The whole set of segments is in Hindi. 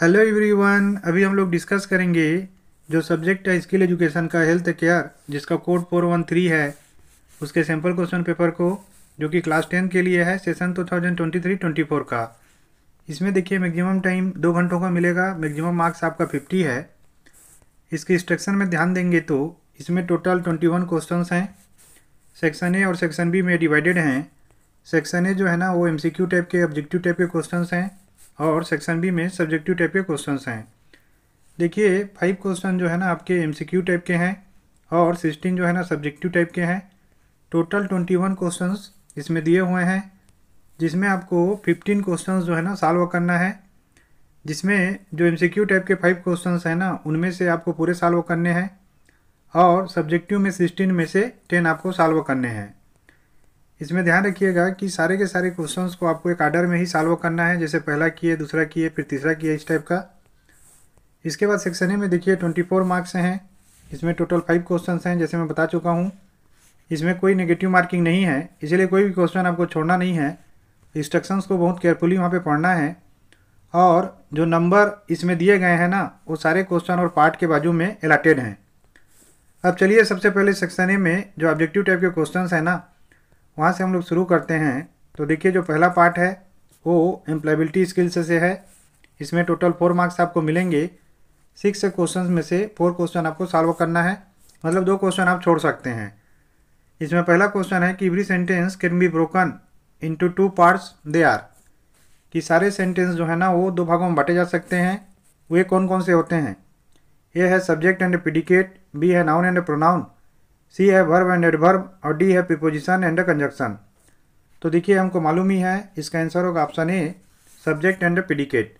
हेलो एवरीवन अभी हम लोग डिस्कस करेंगे जो सब्जेक्ट है स्किल एजुकेशन का हेल्थ केयर जिसका कोड फोर वन थ्री है उसके सैम्पल क्वेश्चन पेपर को जो कि क्लास टेन के लिए है session two thousand twenty three twenty four का इसमें देखिए मैक्सिमम टाइम दो घंटों का मिलेगा मैक्सिमम मार्क्स आपका फिफ्टी है इसके इंस्ट्रक्शन में ध्यान देंगे तो इसमें टोटल ट्वेंटी वन क्वेश्चन हैं सेक्शन ए और सेक्शन बी में डिवाइडेड हैं सेक्शन ए जो है ना वो एम टाइप के ऑब्जेक्टिव टाइप के क्वेश्चन हैं और सेक्शन बी में सब्जेक्टिव टाइप के क्वेश्चन हैं देखिए फाइव क्वेश्चन जो है ना आपके एम टाइप के हैं और सिक्सटीन जो है ना सब्जेक्टिव टाइप के हैं टोटल ट्वेंटी वन क्वेश्चन इसमें दिए हुए हैं जिसमें आपको फिफ्टीन क्वेश्चन जो है ना सॉल्व करना है जिसमें जो एम टाइप के फाइव क्वेश्चन हैं ना उनमें से आपको पूरे सॉल्व करने हैं और सब्जेक्टिव में सिक्सटीन में से टेन आपको सॉल्व करने हैं इसमें ध्यान रखिएगा कि सारे के सारे क्वेश्चंस को आपको एक आर्डर में ही सॉल्व करना है जैसे पहला किए दूसरा किए फिर तीसरा किए इस टाइप का इसके बाद सेक्शन ए में देखिए ट्वेंटी फोर मार्क्स हैं इसमें टोटल फाइव क्वेश्चन हैं जैसे मैं बता चुका हूँ इसमें कोई नेगेटिव मार्किंग नहीं है इसीलिए कोई भी क्वेश्चन आपको छोड़ना नहीं है इंस्ट्रक्शंस को बहुत केयरफुली वहाँ पर पढ़ना है और जो नंबर इसमें दिए गए हैं ना वो सारे क्वेश्चन और पार्ट के बाजू में अलाटेड हैं अब चलिए सबसे पहले सेक्शन ए में जो ऑब्जेक्टिव टाइप के क्वेश्चन हैं ना वहाँ से हम लोग शुरू करते हैं तो देखिए जो पहला पार्ट है वो एम्प्लाइबिलिटी स्किल्स से है इसमें टोटल फोर मार्क्स आपको मिलेंगे सिक्स क्वेश्चन में से फोर क्वेश्चन आपको सॉल्व करना है मतलब दो क्वेश्चन आप छोड़ सकते हैं इसमें पहला क्वेश्चन है कि every sentence can be broken in two parts they are कि सारे सेंटेंस जो है ना वो दो भागों में बांटे जा सकते हैं वे कौन कौन से होते हैं ए है सब्जेक्ट एंड पिडिकेट बी है नाउन एंड प्रोनाउन सी है वर्ब एंड एडवर्ब और डी है प्रिपोजिशन एंड कंजक्शन तो देखिए हमको मालूम ही है इसका आंसर होगा option A subject and predicate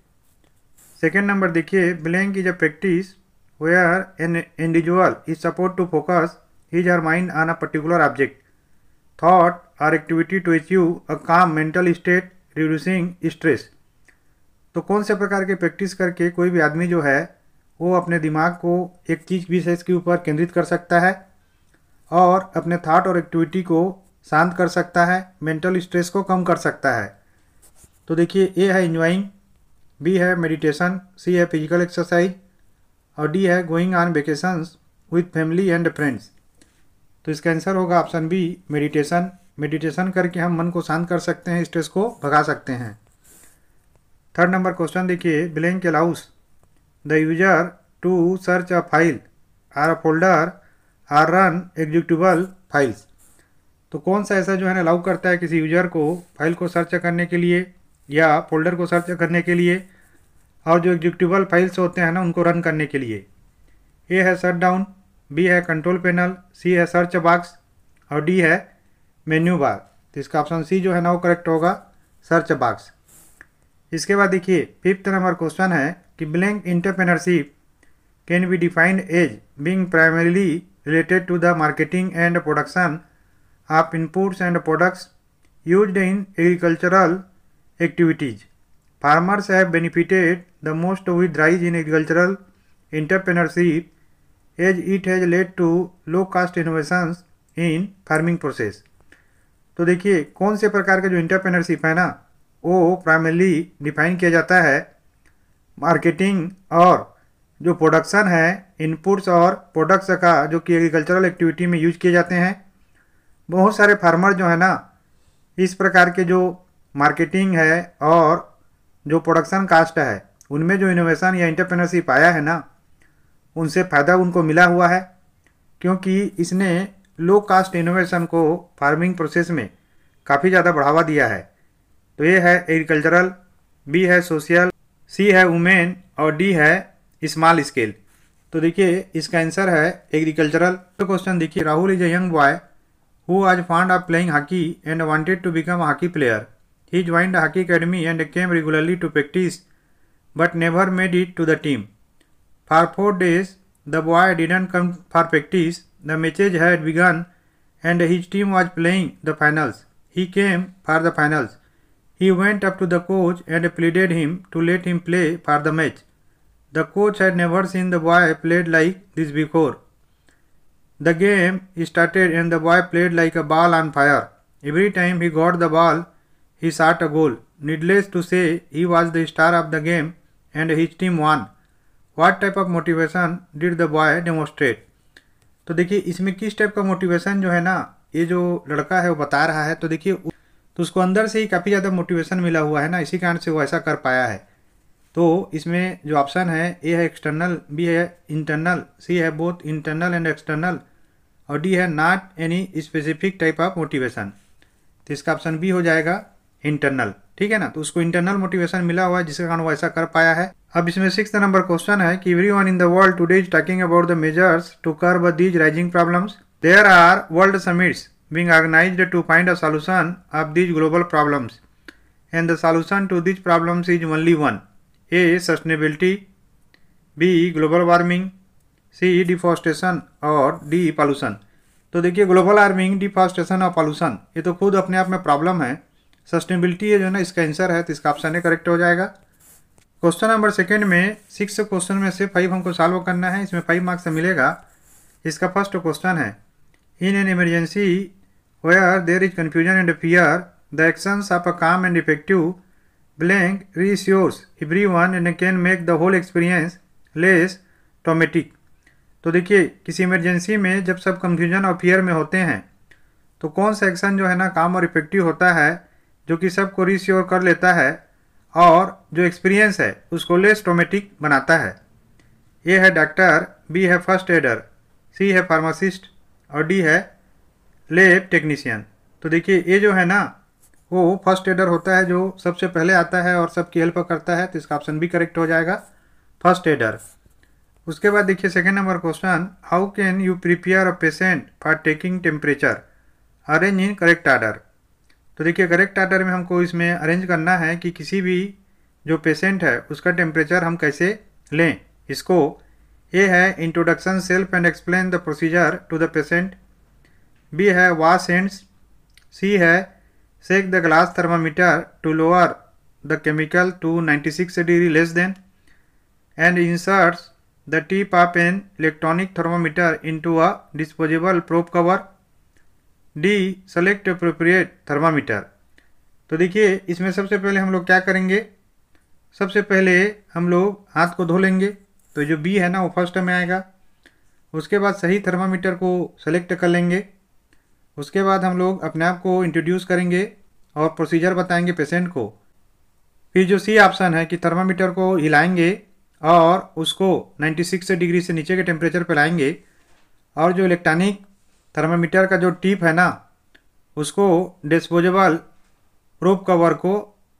second number देखिए blank is a practice where an individual is supposed to focus his or mind on a particular object thought or activity to achieve a calm mental state reducing stress तो कौन से प्रकार की प्रैक्टिस करके कोई भी आदमी जो है वो अपने दिमाग को एक चीज़ विशेष के ऊपर केंद्रित कर सकता है और अपने थाट और एक्टिविटी को शांत कर सकता है मेंटल स्ट्रेस को कम कर सकता है तो देखिए ए है इन्जॉइंग बी है मेडिटेशन सी है फिजिकल एक्सरसाइज और डी है going on vacations with family and friends तो इसका आंसर होगा ऑप्शन बी मेडिटेशन मेडिटेशन करके हम मन को शांत कर सकते हैं स्ट्रेस को भगा सकते हैं थर्ड नंबर क्वेश्चन देखिए blank allows the user to search a file or a folder or run executable files तो कौन सा ऐसा जो है ना अलाउ करता है किसी यूजर को फाइल को सर्च करने के लिए या फोल्डर को सर्च करने के लिए और जो एग्जीक्यूटिबल फाइल्स होते हैं ना उनको रन करने के लिए ए है सट डाउन बी है कंट्रोल पैनल सी है सर्च बॉक्स और डी है मेन्यू बार तो इसका ऑप्शन सी जो है ना वो करेक्ट होगा सर्च बॉक्स इसके बाद देखिए फिफ्थ नंबर क्वेश्चन है कि blank entrepreneurship can be defined as being primarily related to the marketing and production of inputs and products used in agricultural activities. Farmers have benefited the most with rise in agricultural entrepreneurship as it has led to low cost innovations in farming process तो देखिए कौन से प्रकार का जो इंटरप्रेनरशिप है ना वो प्राइमरली डिफाइन किया जाता है मार्केटिंग और जो प्रोडक्शन है इनपुट्स और प्रोडक्ट्स का जो कि एग्रीकल्चरल एक्टिविटी में यूज किए जाते हैं बहुत सारे फार्मर जो है ना इस प्रकार के जो मार्केटिंग है और जो प्रोडक्शन कास्ट है उनमें जो इनोवेशन या इंटरप्रेनरशिप आया है ना उनसे फ़ायदा उनको मिला हुआ है क्योंकि इसने लो कास्ट इनोवेशन को फार्मिंग प्रोसेस में काफ़ी ज़्यादा बढ़ावा दिया है तो ये है एग्रीकल्चरल बी है सोशल सी है वुमेन और डी है स्मॉल स्केल तो देखिए इसका आंसर है एग्रीकल्चरल क्वेश्चन तो देखिए Rahul is an young boy who was fond of playing hockey and wanted to become hockey player he join hockey academy and came regularly to practice but never made it to the team for four days the boy didn't come for practice the matches had begun and his team was playing the finals he came for the finals he went up to the coach and pleaded him to let him play for the match The coach had never seen the boy played like this before. The game started and the boy played like a ball on fire. Every time he got the ball, he shot a goal. Needless to say, he was the star of the game and his team won. What type of motivation did the boy demonstrate? तो देखिए इसमें किस टाइप का मोटिवेशन जो है ना ये जो लड़का है वो बता रहा है तो देखिए तो उसको अंदर से ही काफ़ी ज़्यादा मोटिवेशन मिला हुआ है ना इसी कारण से वो ऐसा कर पाया है तो इसमें जो ऑप्शन है ए है एक्सटर्नल बी है इंटरनल सी है बोथ इंटरनल एंड एक्सटर्नल और डी है not any specific type of motivation तो इसका ऑप्शन बी हो जाएगा इंटरनल ठीक है ना तो उसको इंटरनल मोटिवेशन मिला हुआ है जिसके कारण वो ऐसा कर पाया है अब इसमें सिक्स नंबर क्वेश्चन है कि every in the world today is talking about the measures to curb these rising problems there are world summits being organise to find a solution of these global problems and the solution to these problems is only one A sustainability B global warming C deforestation और डी पॉल्यूशन तो देखिए ग्लोबल वार्मिंग डिफॉरस्टेशन और पॉल्यूशन ये तो खुद अपने आप में प्रॉब्लम है सस्टेनेबिलिटी है जो ना इसका आंसर है तो इसका ऑप्शन ए करेक्ट हो जाएगा क्वेश्चन नंबर सेकेंड में सिक्स क्वेश्चन में से फाइव हमको सॉल्व करना है इसमें फाइव मार्क्स मिलेगा इसका फर्स्ट क्वेश्चन है in an emergency where there is confusion and fear the actions of a calm and effective blank reassures everyone and can make the whole experience less traumatic तो देखिए किसी इमरजेंसी में जब सब कंफ्यूजन और फियर में होते हैं तो कौन सा एक्शन जो है ना काम और इफेक्टिव होता है जो कि सबको रिश्योर कर लेता है और जो एक्सपीरियंस है उसको लेस टोमेटिक बनाता है ए है डॉक्टर बी है फर्स्ट एडर सी है फार्मासिस्ट और डी है लेब टेक्नीशियन तो देखिए ये जो है ना वो फर्स्ट एडर होता है जो सबसे पहले आता है और सबकी हेल्प करता है तो इसका ऑप्शन भी करेक्ट हो जाएगा फर्स्ट एडर उसके बाद देखिए second number question how can you prepare a patient for taking temperature arrange in correct order तो देखिए करेक्ट आर्डर में हमको इसमें अरेंज करना है कि किसी भी जो पेशेंट है उसका टेम्परेचर हम कैसे लें इसको ए है introduction self and explain the procedure to the patient B है वाश हैंड्स सी है Shake the glass thermometer to lower the chemical to 96 degree less than and insert the tip of an electronic thermometer into a disposable probe cover. D. Select appropriate thermometer. तो देखिए इसमें सबसे पहले हम लोग क्या करेंगे सबसे पहले हम लोग हाथ को धो लेंगे तो जो बी है ना वो फर्स्ट में आएगा उसके बाद सही थर्मामीटर को सेलेक्ट कर लेंगे उसके बाद हम लोग अपने आप को इंट्रोड्यूस करेंगे और प्रोसीजर बताएंगे पेशेंट को फिर जो सी ऑप्शन है कि थर्मामीटर को हिलाएंगे और उसको 96 डिग्री से नीचे के टेम्परेचर पर लाएंगे और जो इलेक्ट्रॉनिक थर्मामीटर का जो टिप है ना उसको डिस्पोजेबल प्रूफ कवर को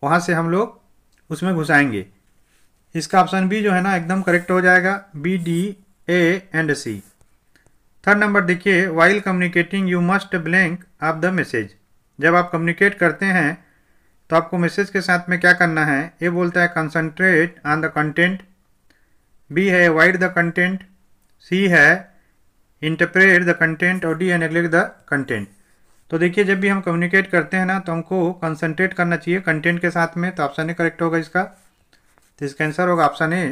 वहाँ से हम लोग उसमें घुसाएंगे इसका ऑप्शन बी जो है ना एकदम करेक्ट हो जाएगा B D A and C third number देखिए while communicating you must blank of the message जब आप कम्युनिकेट करते हैं तो आपको मैसेज के साथ में क्या करना है ए बोलता है concentrate on the content B है वाइड द कंटेंट सी है इंटरप्रेट द कंटेंट और डी है नेग्लेक्ट द कंटेंट तो देखिए जब भी हम कम्युनिकेट करते हैं ना तो हमको कंसंट्रेट करना चाहिए कंटेंट के साथ में तो ऑप्शन ए करेक्ट होगा इसका तो इसका आंसर होगा ऑप्शन ए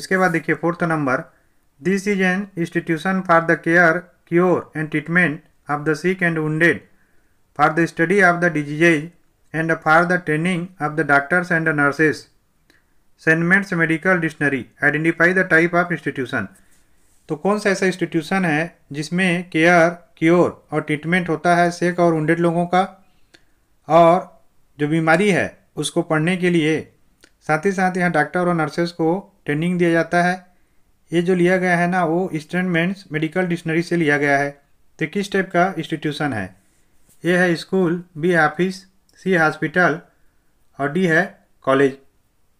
इसके बाद देखिए fourth number This is an institution for the care, cure and treatment of the sick and wounded, for the study of the disease and for the training of the doctors and the nurses. सेनमेंट्स medical dictionary identify the type of institution तो कौन सा ऐसा इंस्टीट्यूशन है जिसमें केयर क्योर और ट्रीटमेंट होता है सेक और उंडेड लोगों का और जो बीमारी है उसको पढ़ने के लिए साथ ही साथ यहाँ डॉक्टर और नर्सेज को ट्रेनिंग दिया जाता है ये जो लिया गया है ना वो ईस्टर्न मेंस मेडिकल डिक्शनरी से लिया गया है तो किस टाइप का इंस्टीट्यूशन है ए है school B office C hospital और डी है कॉलेज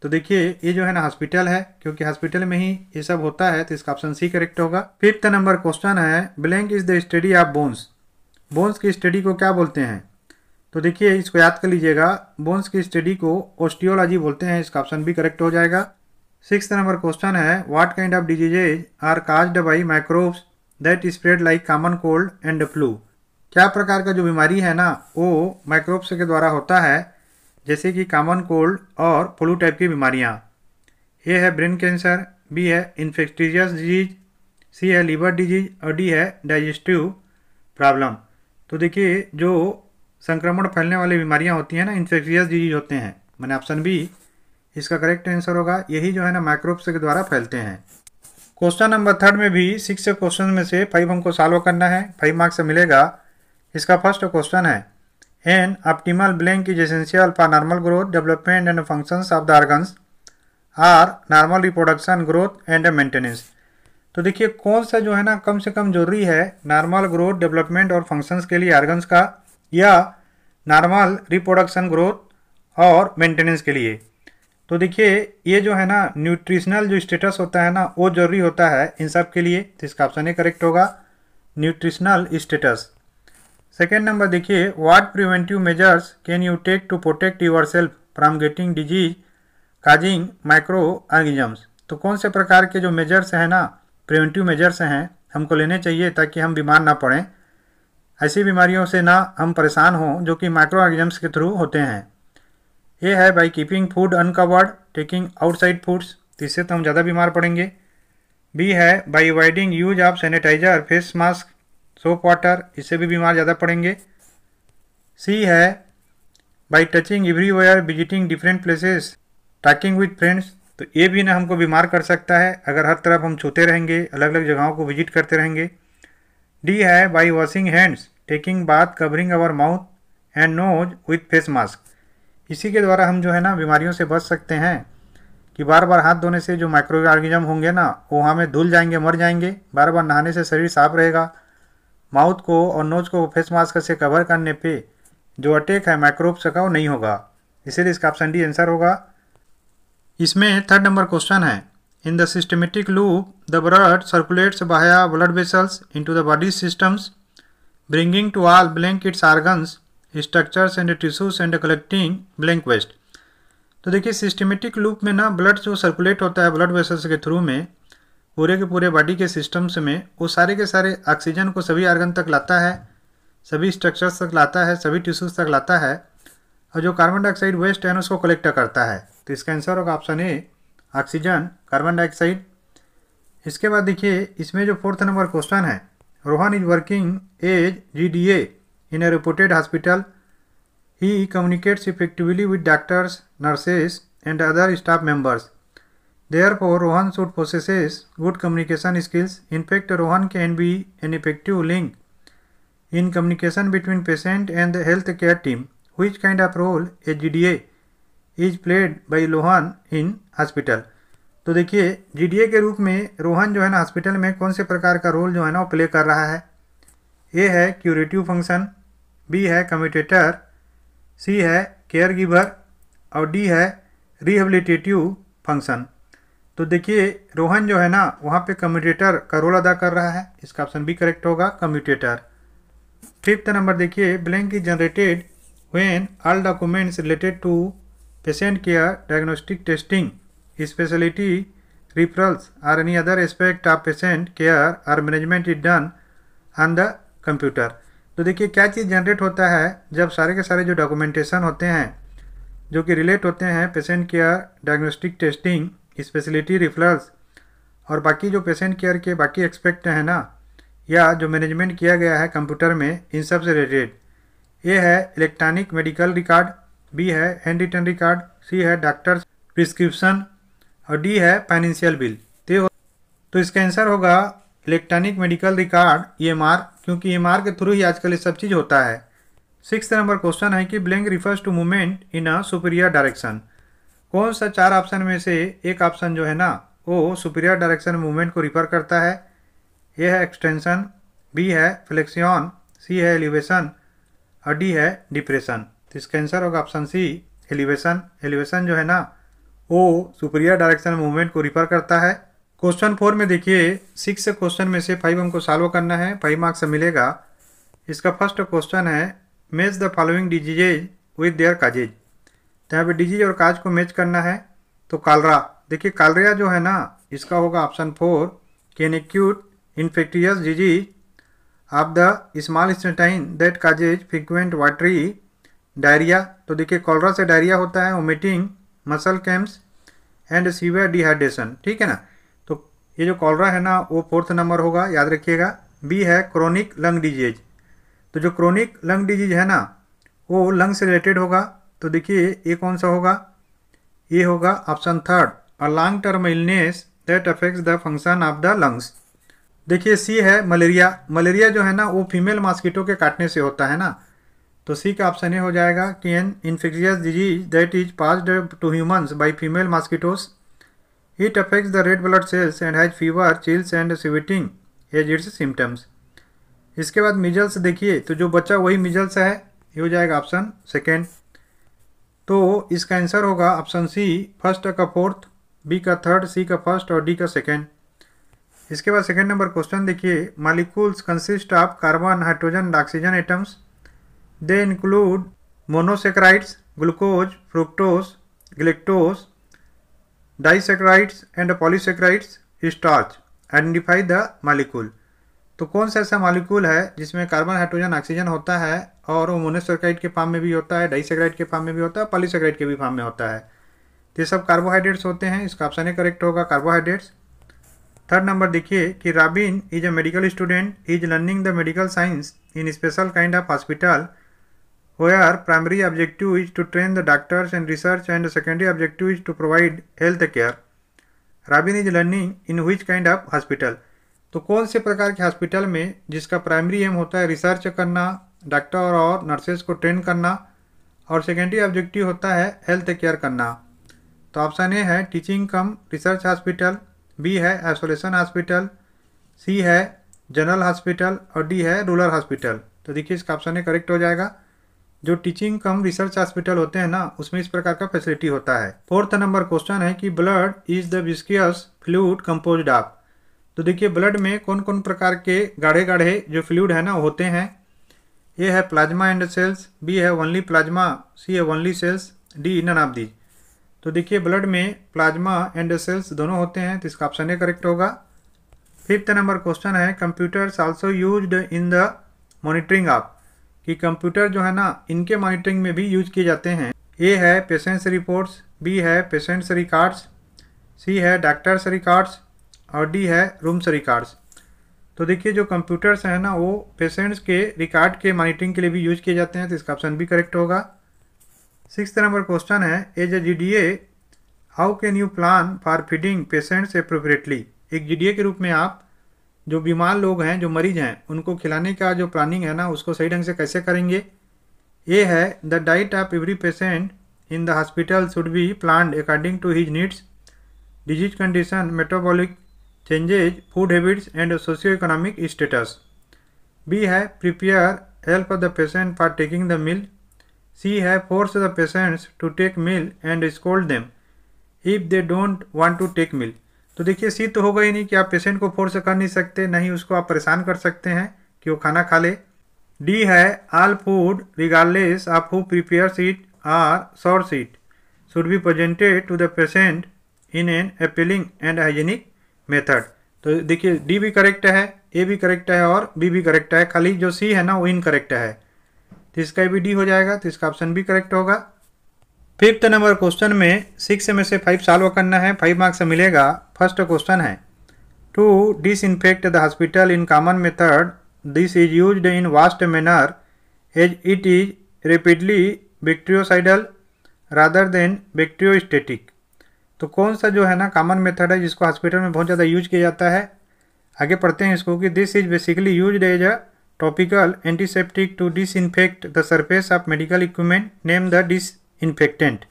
तो देखिए ये जो है ना हॉस्पिटल है क्योंकि हॉस्पिटल में ही ये सब होता है तो इसका ऑप्शन सी करेक्ट होगा फिफ्थ नंबर क्वेश्चन है blank is the study of bones bones की स्टडी को क्या बोलते हैं तो देखिए इसको याद कर लीजिएगा बोन्स की स्टडी को ओस्टियोलॉजी बोलते हैं इसका ऑप्शन भी करेक्ट हो जाएगा सिक्स नंबर क्वेश्चन है what kind of diseases are caused by microbes that spread like common cold and flu क्या प्रकार का जो बीमारी है ना वो माइक्रोब्स के द्वारा होता है जैसे कि कॉमन कोल्ड और फ्लू टाइप की बीमारियाँ ए है ब्रेन कैंसर बी है इन्फेक्टीरियस डिजीज सी है लीवर डिजीज और डी है डाइजेस्टिव प्रॉब्लम तो देखिए जो संक्रमण फैलने वाली बीमारियाँ होती हैं ना इन्फेक्टियस डिजीज होते हैं मैंने ऑप्शन बी इसका करेक्ट आंसर होगा यही जो है ना माइक्रोब्स के द्वारा फैलते हैं क्वेश्चन नंबर थर्ड में भी सिक्स क्वेश्चन में से फाइव हमको सॉल्व करना है फाइव मार्क्स मिलेगा इसका फर्स्ट क्वेश्चन है an optimal blank is essential for normal growth development and functions of the organs are normal reproduction growth and maintenance तो देखिए कौन सा जो है ना कम से कम जरूरी है नॉर्मल ग्रोथ डेवलपमेंट और फंक्शंस के लिए आर्गन्स का या नॉर्मल रिप्रोडक्शन ग्रोथ और मेंटेनेंस के लिए तो देखिए ये जो है ना न्यूट्रिशनल जो स्टेटस होता है ना वो जरूरी होता है इन सब के लिए तो इसका ऑप्शन ए करेक्ट होगा न्यूट्रिशनल स्टेटस सेकेंड नंबर देखिए what preventive measures can you take to protect yourself from getting disease causing microorganisms तो कौन से प्रकार के जो मेजर्स हैं ना प्रिवेंटिव मेजर्स हैं हमको लेने चाहिए ताकि हम बीमार ना पड़ें ऐसी बीमारियों से ना हम परेशान हों जो कि माइक्रो ऑर्गिजम्स के थ्रू होते हैं ए है by keeping food uncovered taking outside foods तो इससे तो हम ज़्यादा बीमार पड़ेंगे बी है by avoiding use of sanitiser face mask soap water इससे भी बीमार ज़्यादा पड़ेंगे सी है by touching everywhere visiting different places talking with friends तो ये भी ना हमको बीमार कर सकता है अगर हर तरफ हम छूते रहेंगे अलग अलग जगहों को विजिट करते रहेंगे डी है by washing hands taking bath covering our mouth and nose with face mask इसी के द्वारा हम जो है ना बीमारियों से बच सकते हैं कि बार बार हाथ धोने से जो माइक्रो ऑर्गेजम होंगे ना वो हमें धुल जाएंगे मर जाएंगे बार बार नहाने से शरीर साफ रहेगा माउथ को और नोज को फेस मास्क से कवर करने पे जो अटैक है माइक्रोब्स का वो नहीं होगा इसीलिए इसका ऑप्शन डी आंसर होगा इसमें थर्ड नंबर क्वेश्चन है in the systematic loop the blood circulates via blood vessels into the body systems bringing to all blank its organs structures and tissues and collecting blank waste तो देखिए सिस्टमेटिक लूप में ना ब्लड जो सर्कुलेट होता है ब्लड वेसल्स के थ्रू में पूरे के पूरे बॉडी के सिस्टम्स में वो सारे के सारे ऑक्सीजन को सभी आर्गन तक लाता है सभी स्ट्रक्चर्स तक लाता है सभी टिश्यूज तक लाता है और जो कार्बन डाइऑक्साइड वेस्ट है ना उसको कलेक्ट करता है तो इसका आंसर होगा option A oxygen carbon dioxide इसके बाद देखिए इसमें जो फोर्थ नंबर क्वेश्चन है Rohan is working as G D A in a reputed hospital. He communicates effectively with doctors, nurses, and other staff members. Therefore, Rohan should possess good communication skills. In fact, Rohan can be an effective link in communication between patient and the health care team. Which kind of role a GDA is played by Rohan in hospital? तो देखिए जीडीए के रूप में रोहन जो है ना हॉस्पिटल में कौन से प्रकार का रोल जो है ना वो प्ले कर रहा है ए है क्यूरेटिव फंक्शन बी है कम्यूटेटर सी है केयर गिवर और डी है रिहेबिलिटेटिव फंक्शन तो देखिए रोहन जो है ना वहाँ पे कम्यूटेटर का रोल अदा कर रहा है इसका ऑप्शन बी करेक्ट होगा कम्यूटेटर फिफ्थ नंबर देखिए blank is generated when all documents related to patient care diagnostic testing speciality referrals or any other aspect of patient care or management is done on the computer तो देखिए क्या चीज़ जनरेट होता है जब सारे के सारे जो डॉक्यूमेंटेशन होते हैं जो कि रिलेट होते हैं patient care diagnostic testing speciality referrals और बाकी जो पेशेंट केयर के बाकी एक्सपेक्ट हैं ना या जो मैनेजमेंट किया गया है कंप्यूटर में इन सब से रिलेटेड ए है इलेक्ट्रॉनिक मेडिकल रिकॉर्ड बी है हैंड रिटर्न रिकॉर्ड सी है डॉक्टर प्रिस्क्रिप्शन और डी है फाइनेंशियल बिल तो इसका आंसर होगा electronic medical record E e क्योंकि ई e के थ्रू ही आजकल ये सब चीज़ होता है सिक्स नंबर क्वेश्चन है कि blank refers to movement in a superior direction कौन सा चार ऑप्शन में से एक ऑप्शन जो है ना वो सुपीरियर डायरेक्शन मूवमेंट को रिफर करता है ए है एक्सटेंशन बी है फ्लेक्सियन सी है एलिवेशन और डी है डिप्रेशन तो इसका आंसर होगा ऑप्शन सी एलिवेशन एलिवेशन जो है ना वो सुपीरियर डायरेक्शन मूवमेंट को रिफर करता है क्वेश्चन फोर में देखिए सिक्स क्वेश्चन में से फाइव हमको सॉल्व करना है फाइव मार्क्स मिलेगा इसका फर्स्ट क्वेश्चन है match the following diseases with their causes तो यहाँ पर डिजीज और काज को मैच करना है तो कालरा देखिए कालरिया जो है ना इसका होगा option four an acute infectious disease of the small intestine that causes frequent watery diarrhoea तो देखिए कॉलरा से डायरिया होता है vomiting muscle cramps and severe dehydration ठीक है ना ये जो कॉलरा है ना वो फोर्थ नंबर होगा याद रखिएगा बी है क्रोनिक लंग डिजीज तो जो क्रोनिक लंग डिजीज है ना वो लंग से रिलेटेड होगा तो देखिए ये कौन सा होगा ये होगा option third a long term illness that affects the function of the lungs देखिए सी है मलेरिया मलेरिया जो है ना वो फीमेल मॉस्किटो के काटने से होता है ना तो सी का ऑप्शन ये हो जाएगा कि an infectious disease that is passed to humans by female mosquitoes It affects the red blood cells and has fever, chills and sweating as its symptoms. इसके बाद मिजल्स देखिए तो जो बच्चा वही मिजल्स है ये हो जाएगा ऑप्शन सेकेंड तो इसका आंसर होगा ऑप्शन सी फर्स्ट का फोर्थ बी का थर्ड सी का फर्स्ट और डी का सेकेंड इसके बाद सेकेंड नंबर क्वेश्चन देखिए molecules consist of carbon hydrogen oxygen atoms they include monosaccharides glucose fructose galactose disaccharides and polysaccharides starch identify the molecule तो कौन सा ऐसा मालिकूल है जिसमें कार्बन हाइड्रोजन ऑक्सीजन होता है और वो मोनोसेक्राइड के फार्म में भी होता है डाइसेक्राइड के फार्म में भी होता है पॉलीसेक्राइड के भी फार्म में होता है ये सब कार्बोहाइड्रेट्स होते हैं इसका ऑप्शन ए करेक्ट होगा कार्बोहाइड्रेट्स थर्ड नंबर देखिए कि Robin is a medical student is learning the medical science in special kind of hospital where primary objective is to train the doctors and research and secondary objective is to provide health care. Rabin is learning in which kind of hospital. तो कौन से प्रकार के हॉस्पिटल में जिसका प्राइमरी एम होता है रिसर्च करना डॉक्टर और नर्सेज को ट्रेन करना और सेकेंडरी ऑब्जेक्टिव होता है हेल्थ केयर करना तो ऑप्शन ए है teaching cum research hospital B है आइसोलेशन हॉस्पिटल सी है जनरल हॉस्पिटल और डी है रूरल हॉस्पिटल तो देखिए इसका ऑप्शन ए करेक्ट हो जाएगा जो टीचिंग कम रिसर्च हॉस्पिटल होते हैं ना उसमें इस प्रकार का फैसिलिटी होता है फोर्थ नंबर क्वेश्चन है कि blood is the viscous fluid composed of तो देखिए ब्लड में कौन कौन प्रकार के गाढ़े गाढ़े जो फ्लूड है ना होते हैं ए है प्लाज्मा एंड सेल्स बी है ओनली प्लाज्मा सी है only cells D none of the तो देखिए ब्लड में प्लाज्मा एंड सेल्स दोनों होते हैं तो इसका ऑप्शन ए करेक्ट होगा फिफ्थ नंबर क्वेश्चन है computers also used in the monitoring of कि कंप्यूटर जो है ना इनके मॉनिटरिंग में भी यूज किए जाते हैं ए है पेशेंट्स रिपोर्ट्स बी है पेशेंट्स रिकॉर्ड्स सी है डॉक्टर्स रिकॉर्ड्स और डी है रूम्स रिकॉर्ड्स तो देखिए जो कंप्यूटर्स हैं ना वो पेशेंट्स के रिकॉर्ड के मॉनिटरिंग के लिए भी यूज किए जाते हैं तो इसका ऑप्शन भी करेक्ट होगा सिक्स नंबर क्वेश्चन है as a G D A how can you plan for feeding patients appropriately एक जी के रूप में आप जो बीमार लोग हैं जो मरीज हैं उनको खिलाने का जो प्लानिंग है ना उसको सही ढंग से कैसे करेंगे ये है the diet of every patient in the hospital should be plan according to his needs disease condition metabolic changes food habits and socio economic status B है prepare help the patient for taking the meal C है force the patients to take meal and scold them if they don't want to take meal तो देखिए सी तो होगा ही नहीं कि आप पेशेंट को फोर्स कर नहीं सकते नहीं उसको आप परेशान कर सकते हैं कि वो खाना खा ले डी है all food regardless of who prepare it or source it should be presented to the patient in an appealing and hygienic method तो देखिए डी भी करेक्ट है ए भी करेक्ट है और बी भी करेक्ट है खाली जो सी है ना वो इनकरेक्ट है तो इसका भी डी हो जाएगा तो इसका ऑप्शन भी करेक्ट होगा फिफ्थ नंबर क्वेश्चन में सिक्स में से फाइव सॉल्व करना है फाइव मार्क्स मिलेगा फर्स्ट क्वेश्चन है to disinfect the hospital in common method this is use in vast manner as it is rapidly bactericidal rather than static तो कौन सा जो है ना कॉमन मेथड है जिसको हॉस्पिटल में बहुत ज़्यादा यूज किया जाता है आगे पढ़ते हैं इसको कि this is basically use as a topical antiseptic to disinfect the surface of medical equipment name the disinfectant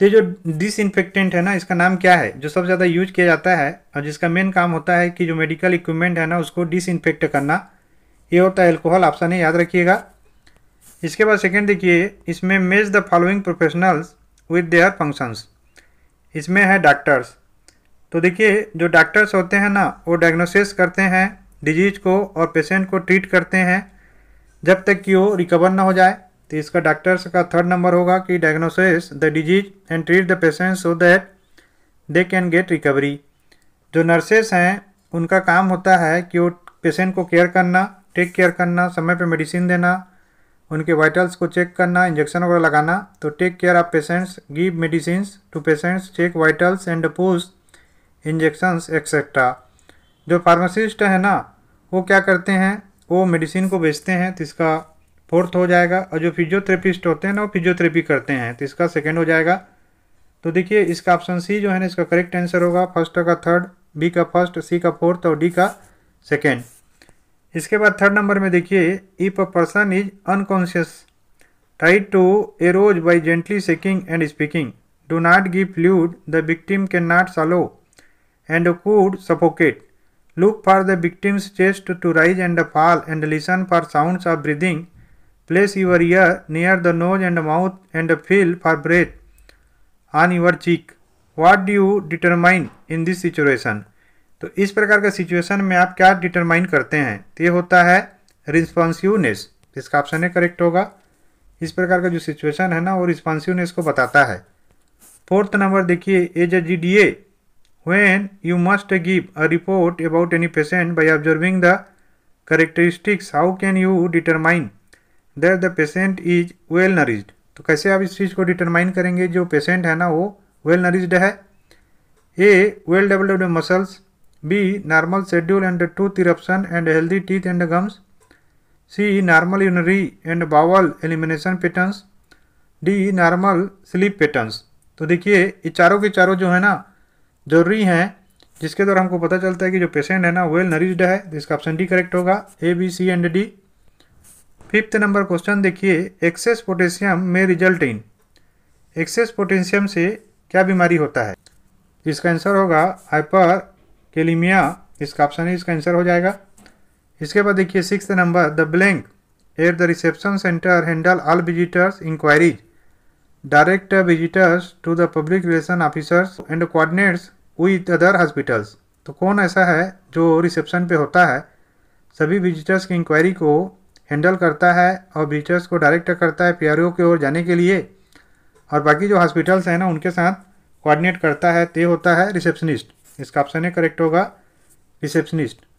तो जो डिस इन्फेक्टेंट है ना इसका नाम क्या है जो सबसे ज़्यादा यूज किया जाता है और जिसका मेन काम होता है कि जो मेडिकल इक्विपमेंट है ना उसको डिस करना ये होता है एल्कोहल आपसा है याद रखिएगा इसके बाद सेकेंड देखिए इसमें match the following professionals with their functions इसमें है डॉक्टर्स तो देखिए जो डॉक्टर्स होते हैं ना वो डायग्नोसिस करते हैं डिजीज को और पेशेंट को ट्रीट करते हैं जब तक कि वो रिकवर ना हो जाए तो इसका डॉक्टर्स का थर्ड नंबर होगा कि diagnosis the disease and treat the patient so that they can get recovery जो नर्सेस हैं उनका काम होता है कि वो पेशेंट को केयर करना टेक केयर करना समय पे मेडिसिन देना उनके वाइटल्स को चेक करना इंजेक्शन वगैरह लगाना तो take care of patients give medicine to patients check vitals and post injections etcetera जो फार्मासिस्ट है ना वो क्या करते हैं वो मेडिसिन को बेचते हैं तो इसका फोर्थ हो जाएगा और जो फिजियोथेरेपिस्ट होते हैं ना वो फिजियोथेरेपी करते हैं तो इसका सेकेंड हो जाएगा तो देखिए इसका ऑप्शन सी जो है ना इसका करेक्ट आंसर होगा फर्स्ट का थर्ड बी का फर्स्ट सी का फोर्थ और डी का सेकेंड इसके बाद थर्ड नंबर में देखिए if a person is unconscious try to arouse by gently shaking and speaking do not give fluid the victim can not swallow and could suffocate look for the victim's chest to rise and fall and listen for sounds of breathing place your ear near the nose and mouth and feel for breath on your cheek what do you determine in this situation तो इस प्रकार का सिचुएशन में आप क्या डिटरमाइन करते हैं तो ये होता है रिस्पॉन्सिवनेस इसका ऑप्शन है करेक्ट होगा इस प्रकार का जो सिचुएशन है ना वो रिस्पॉन्सिवनेस को बताता है फोर्थ नंबर देखिए as a G D A when you must give a report about any patient by observing the characteristics how can you determine that the patient is well nourished तो कैसे आप इस चीज़ को डिटरमाइन करेंगे जो पेशेंट है ना वो वेल नरिज्ड है A well developed muscles B normal schedule and tooth eruption and healthy teeth and gums C normal urinary and bowel elimination patterns D normal sleep patterns तो देखिए ये चारों के चारों जो है ना जरूरी हैं जिसके द्वारा हमको पता चलता है कि जो पेशेंट है ना वेल नरिज्ड है तो इसका ऑप्शन डी करेक्ट होगा A B C and D fifth number question देखिए एक्सेस पोटेशियम में रिजल्ट इन एक्सेस पोटेशियम से क्या बीमारी होता है इसका आंसर होगा हाइपर केलीमिया इसका ऑप्शन है इसका आंसर हो जाएगा इसके बाद देखिए six number the blank at the reception centre handle all visitors inquiries direct visitors to the public relation officers and coordinates with other hospitals तो कौन ऐसा है जो रिसेप्शन पे होता है सभी विजिटर्स की इंक्वायरी को हैंडल करता है और बीचर्स को डायरेक्ट करता है पी की ओर जाने के लिए और बाकी जो हॉस्पिटल्स हैं ना उनके साथ कोऑर्डिनेट करता है तो होता है रिसेप्शनिस्ट इसका ऑप्शन है करेक्ट होगा रिसेप्शनिस्ट